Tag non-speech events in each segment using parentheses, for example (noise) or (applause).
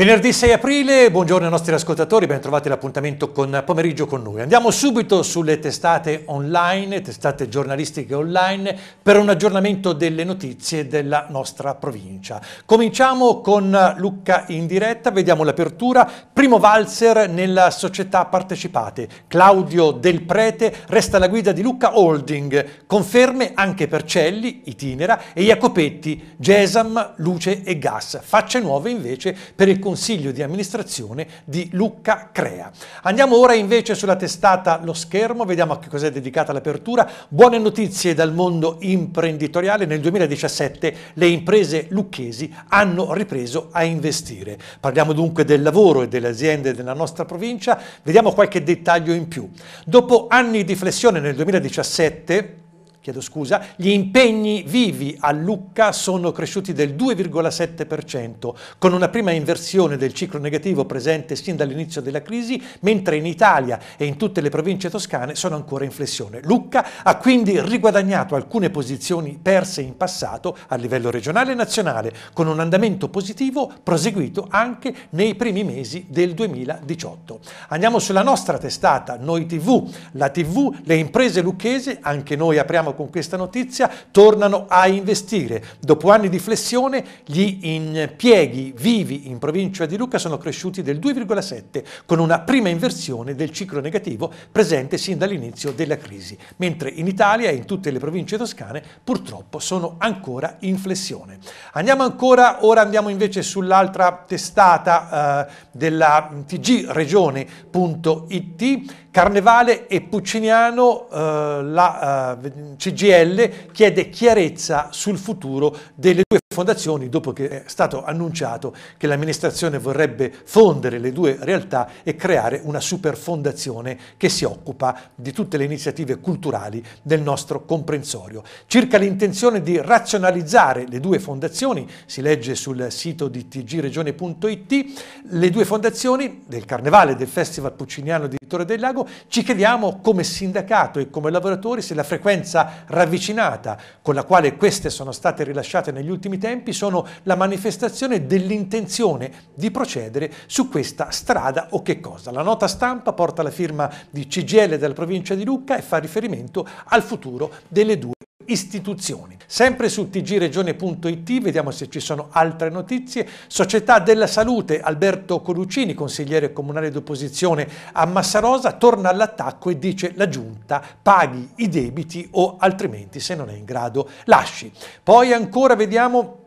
Venerdì 6 aprile, buongiorno ai nostri ascoltatori, ben trovati l'appuntamento con Pomeriggio con noi. Andiamo subito sulle testate online, testate giornalistiche online, per un aggiornamento delle notizie della nostra provincia. Cominciamo con Lucca in diretta, vediamo l'apertura. Primo valzer nella società partecipate. Claudio Del Prete resta alla guida di Lucca Holding. Conferme anche per Celli, Itinera e Jacopetti, Gesam, Luce e Gas. Facce nuove invece per il consiglio di amministrazione di Lucca Crea. Andiamo ora invece sulla testata Lo Schermo, vediamo a che cos'è dedicata l'apertura. Buone notizie dal mondo imprenditoriale, nel 2017 le imprese lucchesi hanno ripreso a investire. Parliamo dunque del lavoro e delle aziende della nostra provincia, vediamo qualche dettaglio in più. Dopo anni di flessione nel 2017, chiedo scusa, gli impegni vivi a Lucca sono cresciuti del 2,7%, con una prima inversione del ciclo negativo presente sin dall'inizio della crisi, mentre in Italia e in tutte le province toscane sono ancora in flessione. Lucca ha quindi riguadagnato alcune posizioni perse in passato a livello regionale e nazionale, con un andamento positivo proseguito anche nei primi mesi del 2018. Andiamo sulla nostra testata, Noi TV, la TV, le imprese lucchese, anche noi apriamo chiudiamo con questa notizia, tornano a investire. Dopo anni di flessione gli impieghi vivi in provincia di Lucca sono cresciuti del 2,7 con una prima inversione del ciclo negativo presente sin dall'inizio della crisi, mentre in Italia e in tutte le province toscane purtroppo sono ancora in flessione. Andiamo ancora, ora andiamo invece sull'altra testata eh, della tgregione.it Carnevale e Pucciniano, eh, la eh, CGL chiede chiarezza sul futuro delle due fondazioni dopo che è stato annunciato che l'amministrazione vorrebbe fondere le due realtà e creare una superfondazione che si occupa di tutte le iniziative culturali del nostro comprensorio. Circa l'intenzione di razionalizzare le due fondazioni, si legge sul sito di tgregione.it, le due fondazioni del Carnevale e del Festival Pucciniano di Torre del Lago, ci chiediamo come sindacato e come lavoratori se la frequenza ravvicinata con la quale queste sono state rilasciate negli ultimi tempi esempi sono la manifestazione dell'intenzione di procedere su questa strada o che cosa. La nota stampa porta la firma di CGL della provincia di Lucca e fa riferimento al futuro delle due istituzioni. Sempre su tgregione.it vediamo se ci sono altre notizie. Società della Salute, Alberto Colucini, consigliere comunale d'opposizione a Massarosa, torna all'attacco e dice la giunta paghi i debiti o altrimenti se non è in grado lasci. Poi ancora vediamo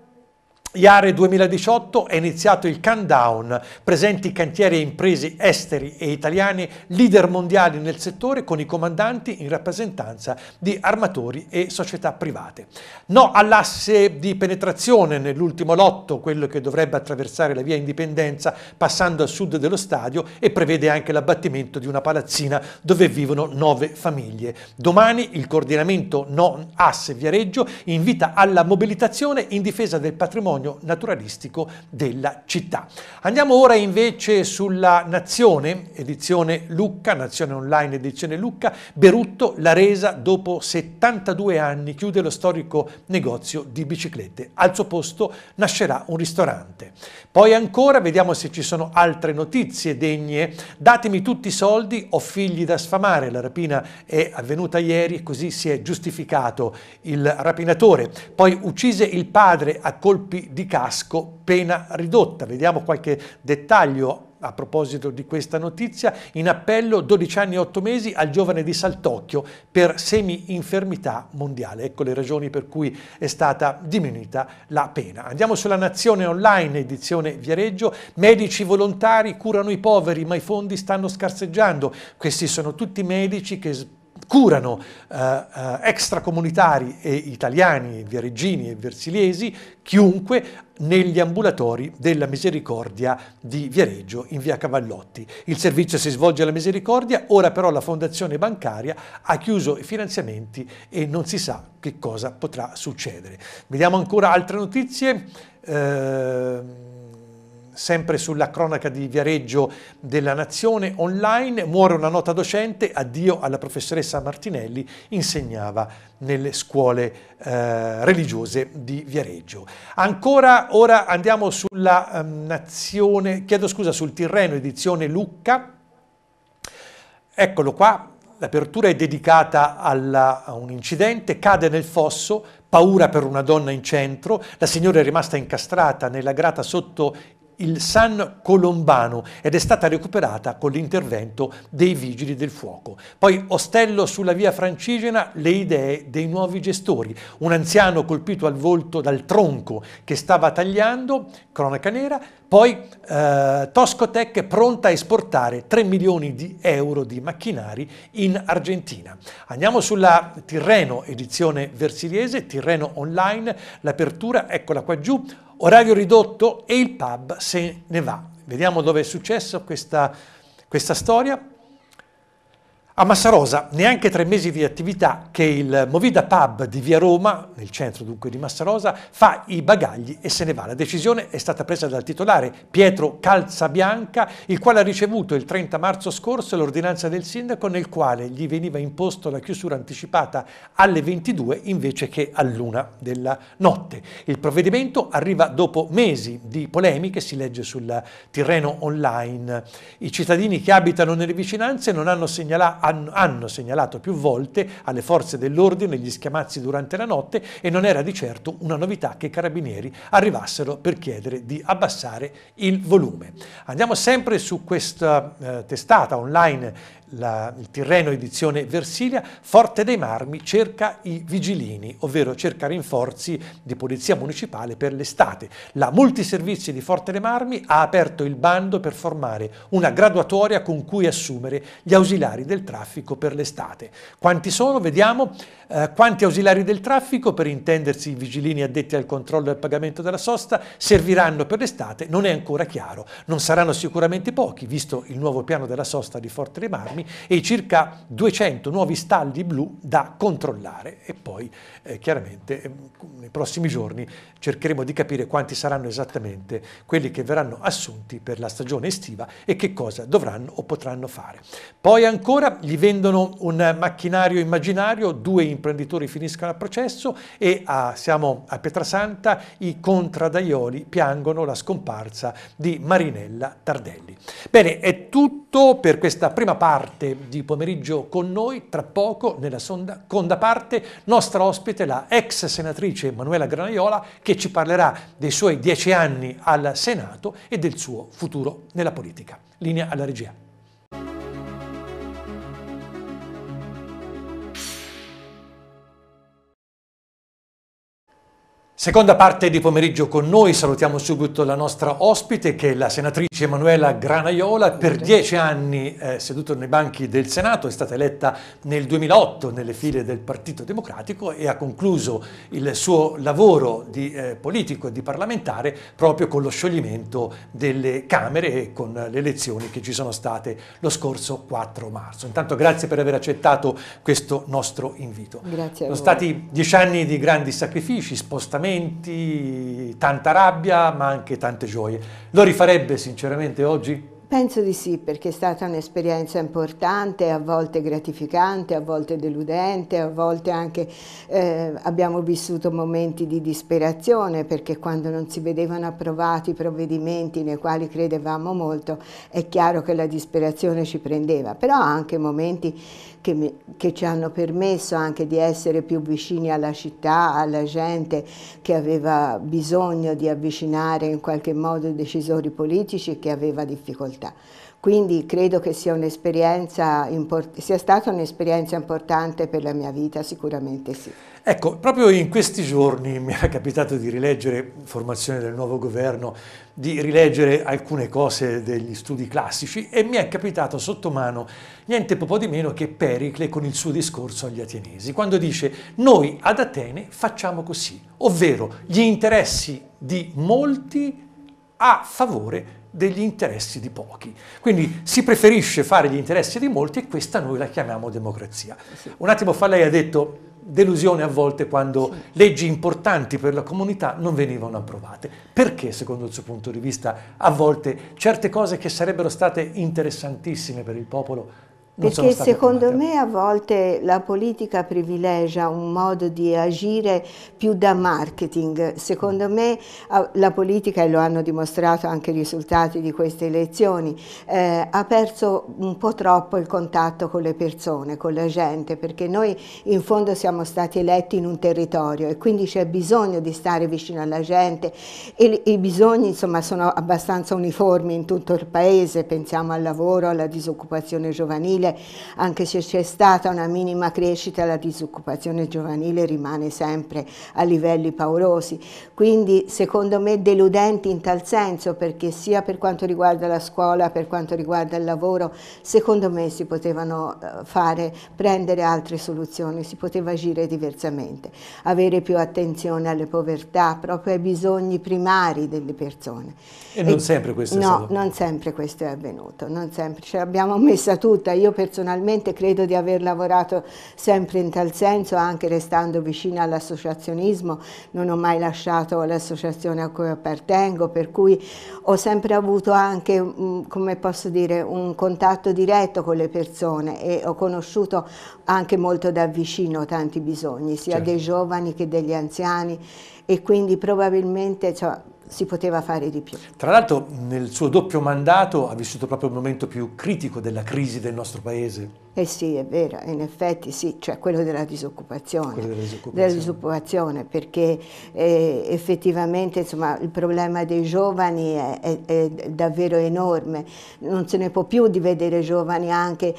Iare 2018 è iniziato il countdown, presenti cantieri e imprese esteri e italiane, leader mondiali nel settore con i comandanti in rappresentanza di armatori e società private. No all'asse di penetrazione nell'ultimo lotto, quello che dovrebbe attraversare la via Indipendenza passando a sud dello stadio e prevede anche l'abbattimento di una palazzina dove vivono nove famiglie. Domani il coordinamento No Asse Viareggio invita alla mobilitazione in difesa del patrimonio patrimonio naturalistico della città. Andiamo ora invece sulla Nazione, edizione Lucca, Nazione Online, edizione Lucca, Berutto, la resa dopo 72 anni chiude lo storico negozio di biciclette. Al suo posto nascerà un ristorante. Poi ancora vediamo se ci sono altre notizie degne. Datemi tutti i soldi, ho figli da sfamare, la rapina è avvenuta ieri così si è giustificato il rapinatore. Poi uccise il padre a colpi di casco, pena ridotta. Vediamo qualche dettaglio a proposito di questa notizia, in appello 12 anni e 8 mesi al giovane di Saltocchio per semi-infermità mondiale. Ecco le ragioni per cui è stata diminuita la pena. Andiamo sulla Nazione Online, edizione Viareggio. Medici volontari curano i poveri, ma i fondi stanno scarseggiando. Questi sono tutti medici che curano eh, eh, extracomunitari e italiani, viareggini e versiliesi, chiunque negli ambulatori della misericordia di Viareggio in via Cavallotti. Il servizio si svolge alla misericordia, ora però la fondazione bancaria ha chiuso i finanziamenti e non si sa che cosa potrà succedere. Vediamo ancora altre notizie. Eh, sempre sulla cronaca di Viareggio della Nazione online, muore una nota docente, addio alla professoressa Martinelli, insegnava nelle scuole eh, religiose di Viareggio. Ancora ora andiamo sulla eh, Nazione, chiedo scusa, sul Tirreno, edizione Lucca. Eccolo qua, l'apertura è dedicata alla, a un incidente, cade nel fosso, paura per una donna in centro, la signora è rimasta incastrata nella grata sotto il San Colombano ed è stata recuperata con l'intervento dei Vigili del Fuoco. Poi Ostello sulla via Francigena, le idee dei nuovi gestori. Un anziano colpito al volto dal tronco che stava tagliando, cronaca nera, poi eh, Toscotec pronta a esportare 3 milioni di euro di macchinari in Argentina. Andiamo sulla Tirreno, edizione versiliese, Tirreno online, l'apertura, eccola qua giù, orario ridotto e il pub se ne va. Vediamo dove è successo questa, questa storia. A Massarosa, neanche tre mesi di attività che il Movida Pub di Via Roma, nel centro dunque di Massarosa, fa i bagagli e se ne va. La decisione è stata presa dal titolare Pietro Calzabianca, il quale ha ricevuto il 30 marzo scorso l'ordinanza del sindaco nel quale gli veniva imposto la chiusura anticipata alle 22 invece che all'una della notte. Il provvedimento arriva dopo mesi di polemiche, si legge sul Tirreno Online. I cittadini che abitano nelle vicinanze non hanno segnalato hanno segnalato più volte alle forze dell'ordine gli schiamazzi durante la notte e non era di certo una novità che i carabinieri arrivassero per chiedere di abbassare il volume. Andiamo sempre su questa eh, testata online la, il Tirreno edizione Versilia, Forte dei Marmi cerca i vigilini, ovvero cerca rinforzi di polizia municipale per l'estate. La Multiservizi di Forte dei Marmi ha aperto il bando per formare una graduatoria con cui assumere gli ausiliari del traffico per l'estate. Quanti sono? Vediamo. Eh, quanti ausiliari del traffico, per intendersi i vigilini addetti al controllo e al pagamento della sosta, serviranno per l'estate? Non è ancora chiaro. Non saranno sicuramente pochi, visto il nuovo piano della sosta di Forte dei Marmi, milioni e circa 200 nuovi stalli blu da controllare e poi eh, chiaramente ehm, nei prossimi giorni cercheremo di capire quanti saranno esattamente quelli che verranno assunti per la stagione estiva e che cosa dovranno o potranno fare. Poi ancora gli vendono un macchinario immaginario, due imprenditori finiscono al processo e a, siamo a Pietrasanta, i contradaioli piangono la scomparsa di Marinella Tardelli. Bene, è tutto per questa prima parte parte di pomeriggio con noi, tra poco nella seconda parte, nostra ospite la ex senatrice Emanuela Granaiola che ci parlerà dei suoi dieci anni al Senato e del suo futuro nella politica. Linea alla regia. Seconda parte di pomeriggio con noi, salutiamo subito la nostra ospite che è la senatrice Emanuela Granaiola, per dieci anni eh, seduto nei banchi del Senato, è stata eletta nel 2008 nelle file del Partito Democratico e ha concluso il suo lavoro di eh, politico e di parlamentare proprio con lo scioglimento delle Camere e con le elezioni che ci sono state lo scorso 4 marzo. Intanto grazie per aver accettato questo nostro invito. Grazie. a Sono stati dieci anni di grandi sacrifici, spostamenti, sentimenti, tanta rabbia, ma anche tante gioie. Lo rifarebbe sinceramente oggi? Penso di sì, perché è stata un'esperienza importante, a volte gratificante, a volte deludente, a volte anche eh, abbiamo vissuto momenti di disperazione perché quando non si vedevano approvati i provvedimenti nei quali credevamo molto è chiaro che la disperazione ci prendeva, però anche momenti che, mi, che, ci hanno permesso anche di essere più vicini alla città, alla gente che aveva bisogno di avvicinare in qualche modo i decisori politici e che aveva difficoltà. Quindi credo che sia, sia stata un'esperienza importante per la mia vita, sicuramente sì. Ecco, proprio in questi giorni mi era capitato di rileggere, formazione del nuovo governo, di rileggere alcune cose degli studi classici e mi è capitato sotto mano niente po' di meno che Pericle con il suo discorso agli Atenesi, quando dice noi ad Atene facciamo così, ovvero gli interessi di molti a favore di degli interessi di pochi. Quindi si preferisce fare gli interessi di molti e questa noi la chiamiamo democrazia. Sì. Un attimo fa lei ha detto delusione a volte quando sì. leggi importanti per la comunità non venivano approvate. Perché secondo il suo punto di vista a volte certe cose che sarebbero state interessantissime per il popolo perché secondo me a volte la politica privilegia un modo di agire più da marketing. Secondo me la politica, e lo hanno dimostrato anche i risultati di queste elezioni, eh, ha perso un po' troppo il contatto con le persone, con la gente, perché noi in fondo siamo stati eletti in un territorio e quindi c'è bisogno di stare vicino alla gente e i bisogni insomma, sono abbastanza uniformi in tutto il paese, pensiamo al lavoro, alla disoccupazione giovanile, giovanile, anche se c'è stata una minima crescita, la disoccupazione giovanile rimane sempre a livelli paurosi. Quindi secondo me deludenti in tal senso, perché sia per quanto riguarda la scuola, per quanto riguarda il lavoro, secondo me si potevano eh, fare, prendere altre soluzioni, si poteva agire diversamente, avere più attenzione alle povertà, proprio ai bisogni primari delle persone. E non e, sempre questo no, è stato? No, non sempre questo è avvenuto, non sempre, ce l'abbiamo messa tutta. Io personalmente credo di aver lavorato sempre in tal senso, anche restando vicina all'associazionismo, non ho mai lasciato l'associazione a cui appartengo, per cui ho sempre avuto anche, mm, come posso dire, un contatto diretto con le persone e ho conosciuto anche molto da vicino tanti bisogni, sia certo. dei giovani che degli anziani e quindi probabilmente cioè, si poteva fare di più. Tra l'altro nel suo doppio mandato ha vissuto proprio il momento più critico della crisi del nostro paese. Eh sì, è vero, in effetti sì, cioè quello della disoccupazione, quello della, disoccupazione. della disoccupazione, perché eh, effettivamente insomma, il problema dei giovani è, è, è, davvero enorme, non se ne può più di vedere giovani anche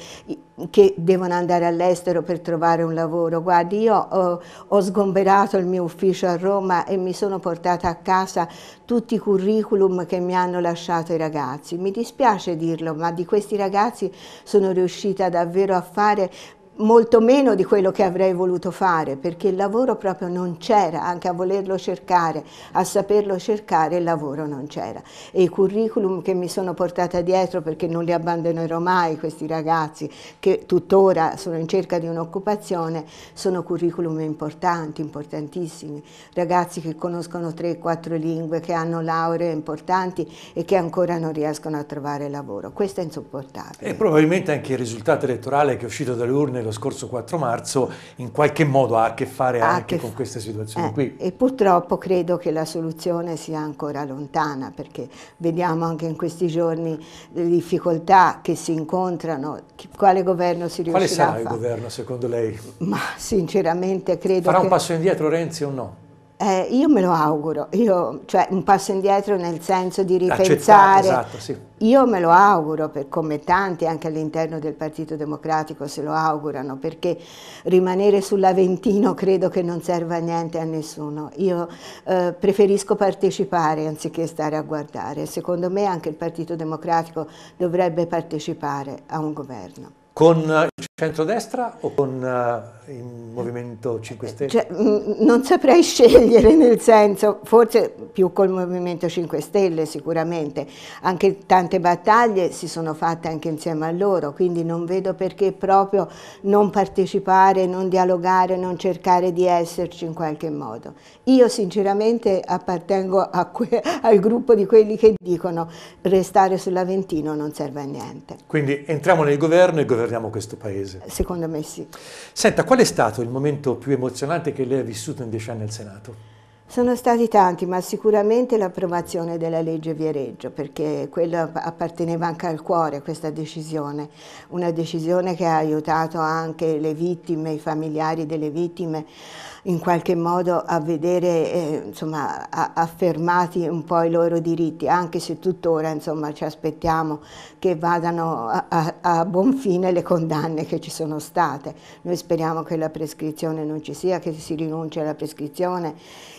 che devono andare all'estero per trovare un lavoro. Guardi, io ho, ho sgomberato il mio ufficio a Roma e mi sono portata a casa tutti i curriculum che mi hanno lasciato i ragazzi. Mi dispiace dirlo, ma di questi ragazzi sono riuscita davvero davvero a fare molto meno di quello che avrei voluto fare perché il lavoro proprio non c'era, anche a volerlo cercare, a saperlo cercare il lavoro non c'era e i curriculum che mi sono portata dietro perché non li abbandonerò mai questi ragazzi che tuttora sono in cerca di un'occupazione sono curriculum importanti, importantissimi, ragazzi che conoscono tre, quattro lingue, che hanno lauree importanti e che ancora non riescono a trovare lavoro, questo è insopportabile. E probabilmente anche il risultato elettorale che è uscito dalle urne lo scorso 4 marzo in qualche modo ha a che fare ha anche che con questa situazione eh, qui. E purtroppo credo che la soluzione sia ancora lontana perché vediamo anche in questi giorni le difficoltà che si incontrano, chi, quale governo si riuscirà Quale sarà il governo secondo lei? Ma sinceramente credo Farà che... un passo indietro Renzi o no? Eh, io me lo auguro, io, cioè un passo indietro nel senso di ripensare. Esatto, sì. Io me lo auguro, per come tanti anche all'interno del Partito Democratico se lo augurano, perché rimanere sull'Aventino credo che non serva niente a nessuno. Io eh, preferisco partecipare anziché stare a guardare. Secondo me anche il Partito Democratico dovrebbe partecipare a un governo. Con Centrodestra o con uh, eh, il Movimento 5 Stelle? Cioè, non saprei (laughs) scegliere nel senso, forse più col Movimento 5 Stelle sicuramente, anche tante battaglie si sono fatte anche insieme a loro, quindi non vedo perché proprio non partecipare, non dialogare, non cercare di esserci in qualche modo. Io sinceramente appartengo (laughs) al gruppo di quelli che dicono restare sull'Aventino non serve a niente. Quindi entriamo nel governo e governiamo questo paese paese. Secondo me sì. Senta, qual è stato il momento più emozionante che lei ha vissuto in invece al Senato? Sono stati tanti, ma sicuramente l'approvazione della legge Viareggio, perché quello apparteneva anche al cuore, questa decisione, una decisione che ha aiutato anche le vittime, i familiari delle vittime, in qualche modo a vedere, eh, insomma, affermati un po' i loro diritti, anche se tuttora insomma, ci aspettiamo che vadano a, a, a buon fine le condanne che ci sono state. Noi speriamo che la prescrizione non ci sia, che si rinunci alla prescrizione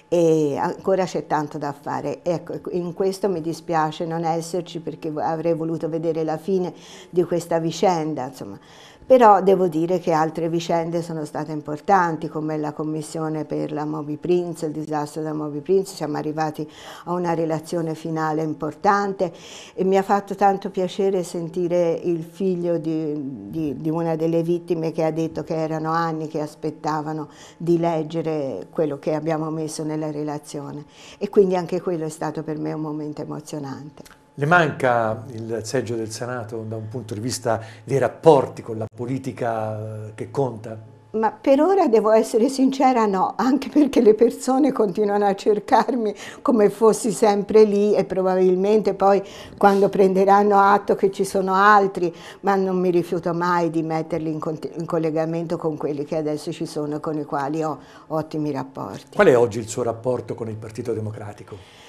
e ancora c'è tanto da fare. Ecco, in questo mi dispiace non esserci perché avrei voluto vedere la fine di questa vicenda, insomma. Però devo dire che altre vicende sono state importanti, come la commissione per la Moby Prince, il disastro della Moby Prince, siamo arrivati a una relazione finale importante e mi ha fatto tanto piacere sentire il figlio di, di, di una delle vittime che ha detto che erano anni che aspettavano di leggere quello che abbiamo messo nella relazione e quindi anche quello è stato per me un momento emozionante. Le manca il seggio del Senato da un punto di vista dei rapporti con la politica eh, che conta? Ma per ora devo essere sincera no, anche perché le persone continuano a cercarmi come fossi sempre lì e probabilmente poi quando prenderanno atto che ci sono altri, ma non mi rifiuto mai di metterli in, in collegamento con quelli che adesso ci sono e con i quali ho ottimi rapporti. Qual è oggi il suo rapporto con il Partito Democratico?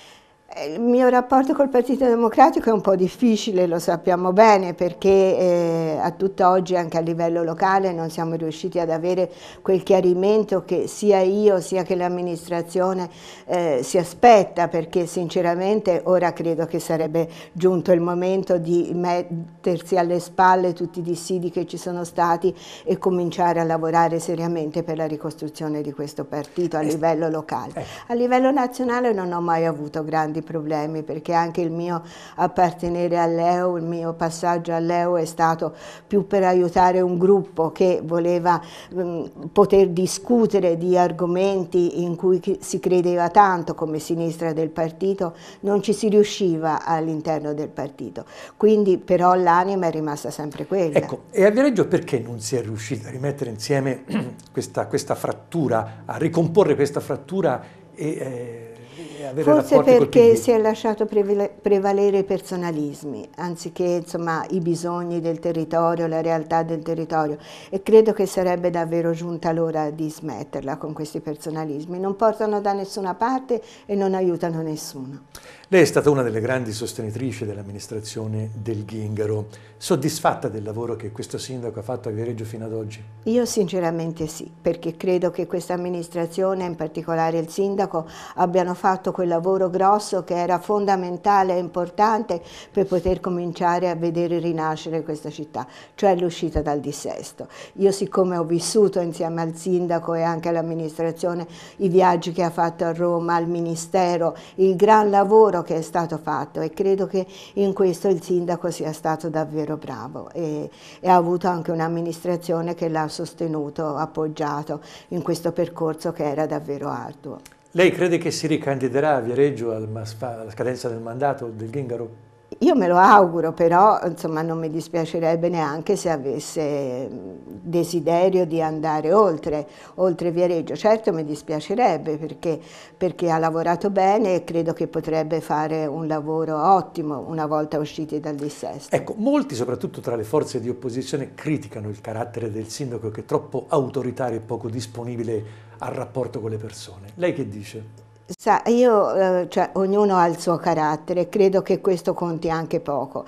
Eh, il mio rapporto col Partito Democratico è un po' difficile, lo sappiamo bene, perché eh, a tutt'oggi anche a livello locale non siamo riusciti ad avere quel chiarimento che sia io sia che l'amministrazione eh, si aspetta, perché sinceramente ora credo che sarebbe giunto il momento di mettersi alle spalle tutti i dissidi che ci sono stati e cominciare a lavorare seriamente per la ricostruzione di questo partito a eh, livello locale. Eh. A livello nazionale non ho mai avuto grandi grandi problemi perché anche il mio appartenere all'EU, il mio passaggio all'EU è stato più per aiutare un gruppo che voleva mh, poter discutere di argomenti in cui si credeva tanto come sinistra del partito, non ci si riusciva all'interno del partito. Quindi però l'anima è rimasta sempre quella. Ecco, e a Viareggio perché non si è riuscita a rimettere insieme (clears throat) questa, questa frattura, a ricomporre questa frattura e eh, eh, Forse perché si è lasciato prevalere i personalismi, anziché insomma, i bisogni del territorio, la realtà del territorio e credo che sarebbe davvero giunta l'ora di smetterla con questi personalismi, non portano da nessuna parte e non aiutano nessuno. Lei è stata una delle grandi sostenitrici dell'amministrazione del Ghingaro. Soddisfatta del lavoro che questo sindaco ha fatto a Viareggio fino ad oggi? Io sinceramente sì, perché credo che questa amministrazione, in particolare il sindaco, abbiano fatto quel lavoro grosso che era fondamentale e importante per poter cominciare a vedere rinascere questa città, cioè l'uscita dal dissesto. Io siccome ho vissuto insieme al sindaco e anche all'amministrazione i viaggi che ha fatto a Roma, al ministero, il gran lavoro lavoro che è stato fatto e credo che in questo il sindaco sia stato davvero bravo e, e ha avuto anche un'amministrazione che l'ha sostenuto, appoggiato in questo percorso che era davvero arduo. Lei crede che si ricandiderà a Viareggio alla scadenza del mandato del Gingaro? Io me lo auguro, però insomma, non mi dispiacerebbe neanche se avesse desiderio di andare oltre, oltre Viareggio. Certo mi dispiacerebbe perché, perché, ha lavorato bene e credo che potrebbe fare un lavoro ottimo una volta usciti dal dissesto. Ecco, molti, soprattutto tra le forze di opposizione, criticano il carattere del sindaco che è troppo autoritario e poco disponibile al rapporto con le persone. Lei che dice? Sa, io, eh, cioè, ognuno ha il suo carattere, credo che questo conti anche poco.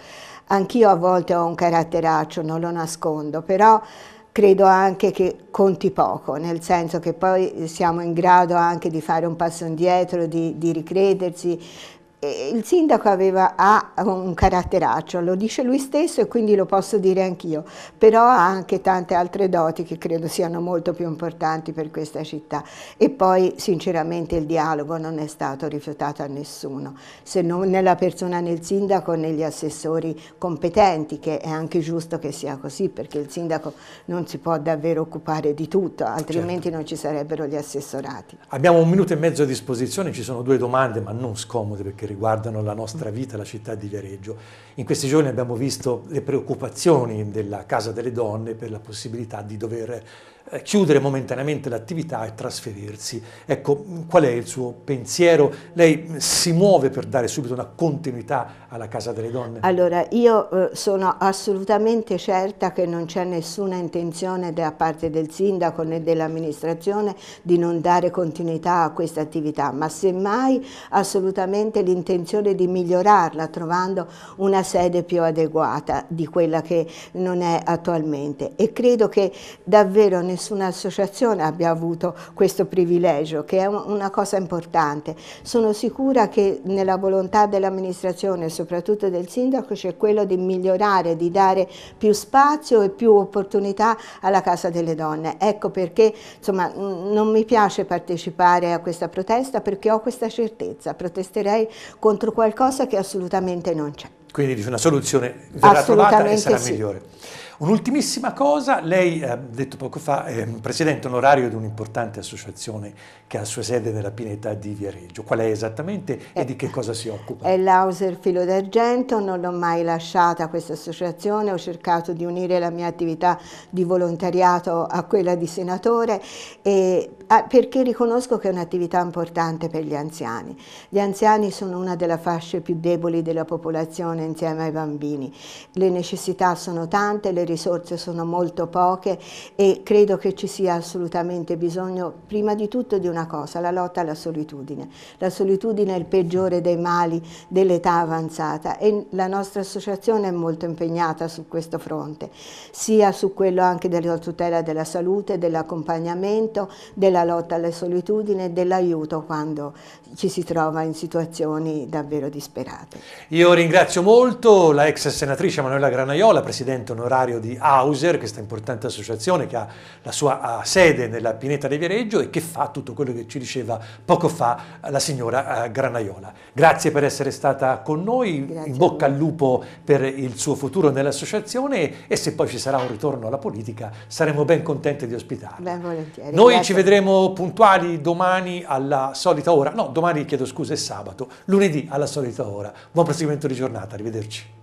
Anch'io a volte ho un caratteraccio, non lo nascondo, però credo anche che conti poco, nel senso che poi siamo in grado anche di fare un passo indietro, di, di ricredersi, il sindaco aveva, ha un caratteraccio, lo dice lui stesso e quindi lo posso dire anch'io, però ha anche tante altre doti che credo siano molto più importanti per questa città. E poi sinceramente il dialogo non è stato rifiutato a nessuno, se non nella persona nel sindaco, negli assessori competenti, che è anche giusto che sia così, perché il sindaco non si può davvero occupare di tutto, altrimenti certo. non ci sarebbero gli assessorati. Abbiamo un minuto e mezzo a disposizione, ci sono due domande, ma non scomode perché riguardano la nostra vita, la città di Viareggio. In questi giorni abbiamo visto le preoccupazioni della Casa delle Donne per la possibilità di dover eh, chiudere momentaneamente l'attività e trasferirsi. Ecco, qual è il suo pensiero? Lei si muove per dare subito una continuità alla Casa delle Donne? Allora, io eh, sono assolutamente certa che non c'è nessuna intenzione da parte del sindaco né dell'amministrazione di non dare continuità a questa attività, ma semmai assolutamente l'intenzione intenzione di migliorarla trovando una sede più adeguata di quella che non è attualmente e credo che davvero nessuna associazione abbia avuto questo privilegio che è una cosa importante. Sono sicura che nella volontà dell'amministrazione e soprattutto del sindaco c'è quello di migliorare, di dare più spazio e più opportunità alla Casa delle Donne. Ecco perché insomma, non mi piace partecipare a questa protesta perché ho questa certezza, protesterei contro qualcosa che assolutamente non c'è. Quindi dice una soluzione verrà trovata e sarà sì. migliore. Un'ultimissima cosa, lei ha eh, detto poco fa, è presidente onorario di un'importante associazione che ha la sua sede nella Pineta di Viareggio. Qual è esattamente e eh, di che eh, cosa si occupa? È l'Auser Filo d'Argento, non l'ho mai lasciata questa associazione, ho cercato di unire la mia attività di volontariato a quella di senatore e, a, ah, perché riconosco che è un'attività importante per gli anziani. Gli anziani sono una delle fasce più deboli della popolazione insieme ai bambini. Le necessità sono tante, le risorse sono molto poche e credo che ci sia assolutamente bisogno prima di tutto di una cosa, la lotta alla solitudine. La solitudine è il peggiore dei mali dell'età avanzata e la nostra associazione è molto impegnata su questo fronte, sia su quello anche della tutela della salute, dell'accompagnamento, della lotta alla solitudine e dell'aiuto quando ci si trova in situazioni davvero disperate. Io ringrazio molto la ex senatrice Manuela Granaiola, presidente onorario segretario di Hauser, questa importante associazione che ha la sua sede nella Pineta di Viareggio e che fa tutto quello che ci diceva poco fa la signora eh, Granaiola. Grazie per essere stata con noi, Grazie in bocca al lupo per il suo futuro nell'associazione e se poi ci sarà un ritorno alla politica saremo ben contenti di ospitarla. Ben volentieri. Noi Grazie. ci vedremo puntuali domani alla solita ora, no domani chiedo scusa è sabato, lunedì alla solita ora. Buon proseguimento di giornata, arrivederci.